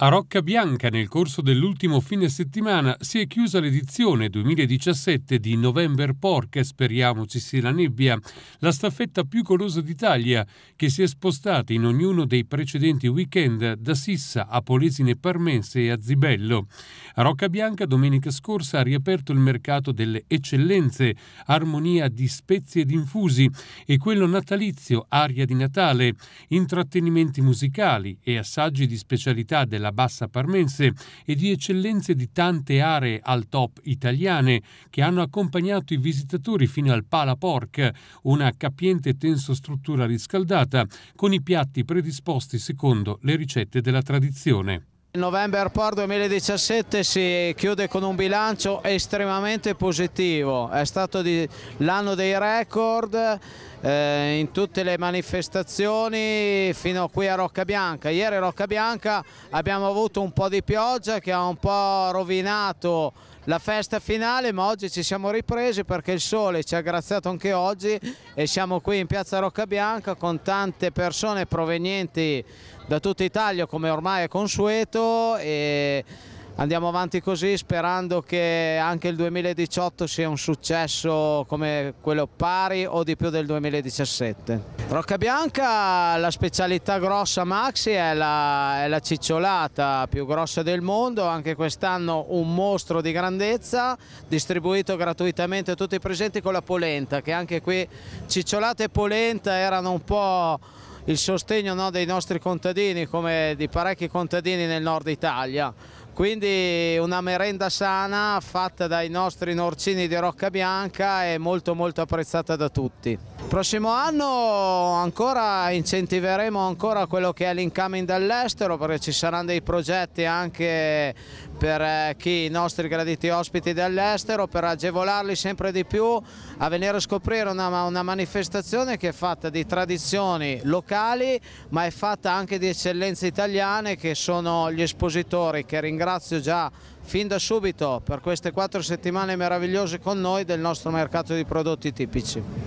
A Rocca Bianca, nel corso dell'ultimo fine settimana, si è chiusa l'edizione 2017 di November Pork, speriamo ci sia la nebbia, la staffetta più colosa d'Italia, che si è spostata in ognuno dei precedenti weekend da Sissa a Polesine Parmense e a Zibello. A Bianca, domenica scorsa ha riaperto il mercato delle eccellenze, armonia di spezie ed infusi e quello natalizio, aria di Natale, intrattenimenti musicali e assaggi di specialità della della bassa parmense e di eccellenze di tante aree al top italiane che hanno accompagnato i visitatori fino al Pala Porc, una capiente tensostruttura riscaldata con i piatti predisposti secondo le ricette della tradizione. November Airport 2017 si chiude con un bilancio estremamente positivo, è stato l'anno dei record eh, in tutte le manifestazioni fino qui a Rocca Bianca. Ieri a Rocca Bianca abbiamo avuto un po' di pioggia che ha un po' rovinato la festa finale ma oggi ci siamo ripresi perché il sole ci ha graziato anche oggi e siamo qui in piazza Roccabianca con tante persone provenienti da tutta Italia come ormai è consueto e andiamo avanti così sperando che anche il 2018 sia un successo come quello pari o di più del 2017. Rocca Bianca la specialità grossa Maxi è la, è la cicciolata più grossa del mondo, anche quest'anno un mostro di grandezza distribuito gratuitamente a tutti i presenti con la polenta che anche qui cicciolata e polenta erano un po' il sostegno no, dei nostri contadini come di parecchi contadini nel nord Italia quindi una merenda sana fatta dai nostri norcini di Rocca Bianca e molto molto apprezzata da tutti. Prossimo anno ancora incentiveremo ancora quello che è l'incoming dall'estero perché ci saranno dei progetti anche per eh, chi, i nostri graditi ospiti dall'estero per agevolarli sempre di più a venire a scoprire una, una, manifestazione che è fatta di tradizioni locali ma è fatta anche di eccellenze italiane che sono gli espositori che ringraziano ringrazio già fin da subito per queste quattro settimane meravigliose con noi del nostro mercato di prodotti tipici.